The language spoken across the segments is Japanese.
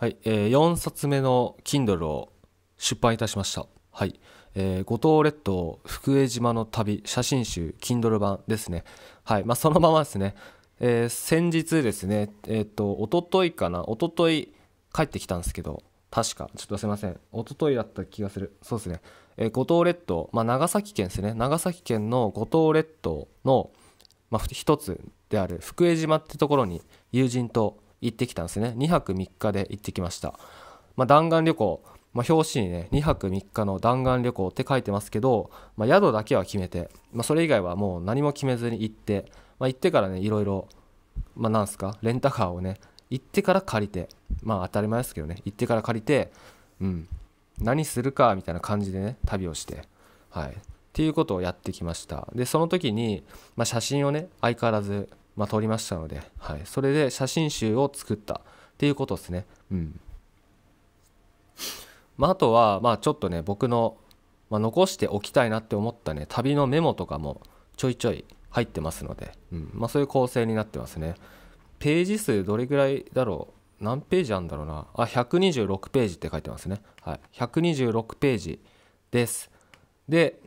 はい、えー、4冊目の Kindle を出版いたしました。はい、えー、五島列島福江島の旅写真集 Kindle 版ですね。はい、まあ、そのままですね。えー、先日ですね、えっ、と、おとといかな、おととい帰ってきたんですけど、確か、ちょっとすいません、おとといだった気がする。そうですね。えー、五島列島、まあ、長崎県ですね。長崎県の五島列島の、まあ、一つである福江島ってところに友人と行ってきたんですね2泊3日で行ってきました、まあ、弾丸旅行、まあ、表紙にね2泊3日の弾丸旅行って書いてますけど、まあ、宿だけは決めて、まそれ以外はもう何も決めずに行って、ま行ってからねいろいろ、まあ、なんすかレンタカーをね行ってから借りてまあ当たり前ですけどね行ってから借りてうん何するかみたいな感じでね旅をしてはいっていうことをやってきましたでその時に、まあ、写真をね相変わらずまあ、撮りましたので、はい、それで写真集を作ったっていうことですね。うんまあ、あとは、まあ、ちょっとね僕の、まあ、残しておきたいなって思ったね旅のメモとかもちょいちょい入ってますので、うんまあ、そういう構成になってますね。ページ数どれぐらいだろう何ページあるんだろうなあ126ページって書いてますね。はい、126ページです。で、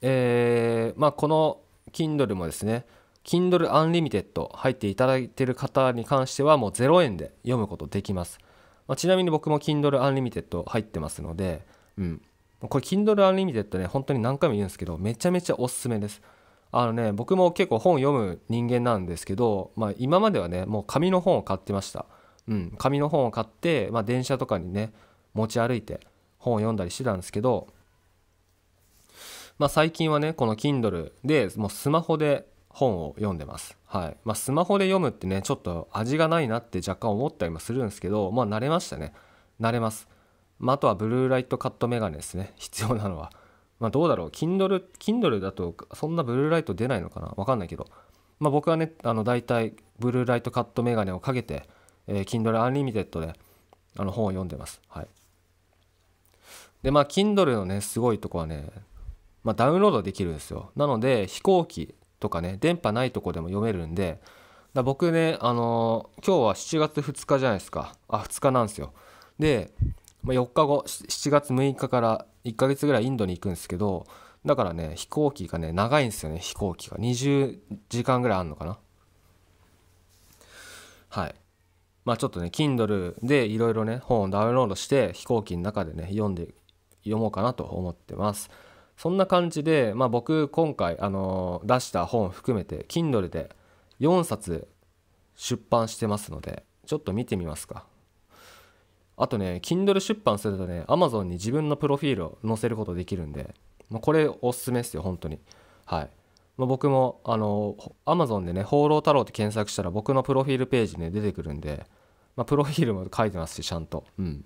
えーまあ、この Kindle もですね Kindle Unlimited 入っていただいている方に関してはもう0円で読むことできます。まあ、ちなみに僕も Kindle Unlimited 入ってますので、うん。これ Kindle Unlimited ね、本当に何回も言うんですけど、めちゃめちゃおすすめです。あのね、僕も結構本読む人間なんですけど、まあ、今まではね、もう紙の本を買ってました。うん、紙の本を買って、まあ、電車とかにね、持ち歩いて本を読んだりしてたんですけど、まあ、最近はね、この Kindle でもうスマホで本を読んでます。はいまあ、スマホで読むってねちょっと味がないなって若干思ったりもするんですけど、まあ、慣れましたね慣れます、まあ、あとはブルーライトカットメガネですね 必要なのは、まあ、どうだろう Kindle, Kindle だとそんなブルーライト出ないのかな分かんないけど、まあ、僕はねあの大体ブルーライトカットメガネをかけて、えー、Kindle Unlimited であの本を読んでます、はい、でまあ Kindle のねすごいとこはねまあ、ダウンロードできるんですよなので飛行機とかね電波ないとこでも読めるんでだ僕ねあのー、今日は7月2日じゃないですかあ2日なんですよで、まあ、4日後7月6日から1ヶ月ぐらいインドに行くんですけどだからね飛行機がね長いんですよね飛行機が20時間ぐらいあんのかなはいまあちょっとね Kindle でいろいろね本をダウンロードして飛行機の中でね読んで読もうかなと思ってますそんな感じで、まあ、僕今回、あの出した本含めて Kindle で4冊出版してますのでちょっと見てみますかあとね Kindle 出版するとね Amazon に自分のプロフィールを載せることできるんで、まあ、これおすすめですよ本当にはい、ま僕もあの Amazon でね「放浪太郎」って検索したら僕のプロフィールページね出てくるんで、まあ、プロフィールも書いてますしちゃんとうん、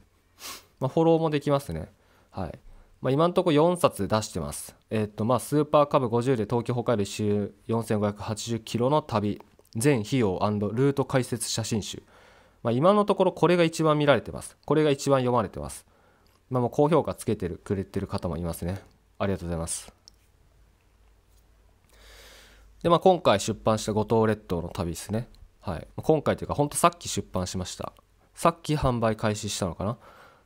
まフォローもできますねはいまあ、今のところ4冊出してます。えっ、ー、と、まあ、スーパーカブ50で東京北海道一周4580キロの旅、全費用ルート解説写真集。まあ、今のところこれが一番見られてます。これが一番読まれてます。まあ、もう高評価つけてるくれてる方もいますね。ありがとうございます。で、まあ、今回出版した五島列島の旅ですね。はい。今回というか、ほんとさっき出版しました。さっき販売開始したのかな。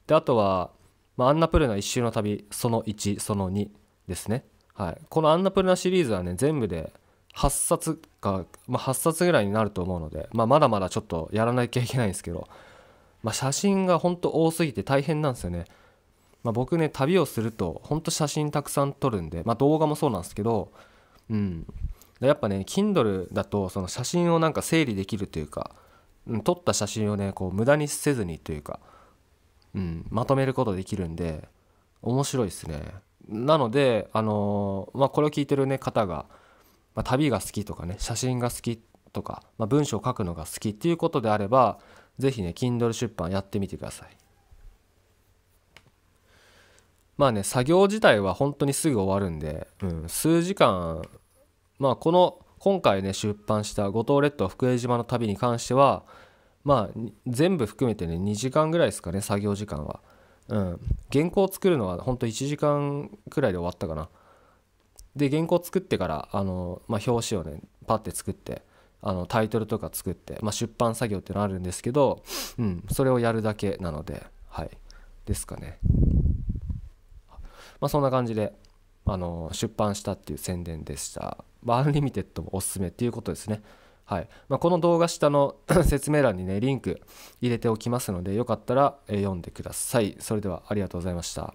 で、あとは、まあ、アンナプルナ一周の旅その1その2ですね、はい、このアンナプルナシリーズはね全部で8冊か、まあ、8冊ぐらいになると思うので、まあ、まだまだちょっとやらなきゃいけないんですけど、まあ、写真が本当多すぎて大変なんですよね、まあ、僕ね旅をすると本当写真たくさん撮るんで、まあ、動画もそうなんですけどうんやっぱね Kindle だとその写真をなんか整理できるというか、うん、撮った写真をねこう無駄にせずにというかうん、まとめることできるんで面白いですねなので、あのー、まあ、これを聞いてる、ね、方が、まあ、旅が好きとかね写真が好きとか、まあ、文章を書くのが好きっていうことであれば是非ね Kindle 出版やってみてくださいまあね作業自体は本当にすぐ終わるんで、うん、数時間まあこの今回ね出版した五島列島福江島の旅に関してはまあ全部含めてね2時間ぐらいですかね作業時間はうん原稿を作るのはほんと1時間くらいで終わったかなで原稿作ってからあの、まあ、表紙をねパッて作ってあのタイトルとか作って、まあ、出版作業ってのあるんですけど、うん、それをやるだけなのではいですかねまあそんな感じであの出版したっていう宣伝でした、まあ、アンリミテッドもおすすめっていうことですねはいまあ、この動画下の 説明欄にねリンク入れておきますのでよかったら読んでくださいそれではありがとうございました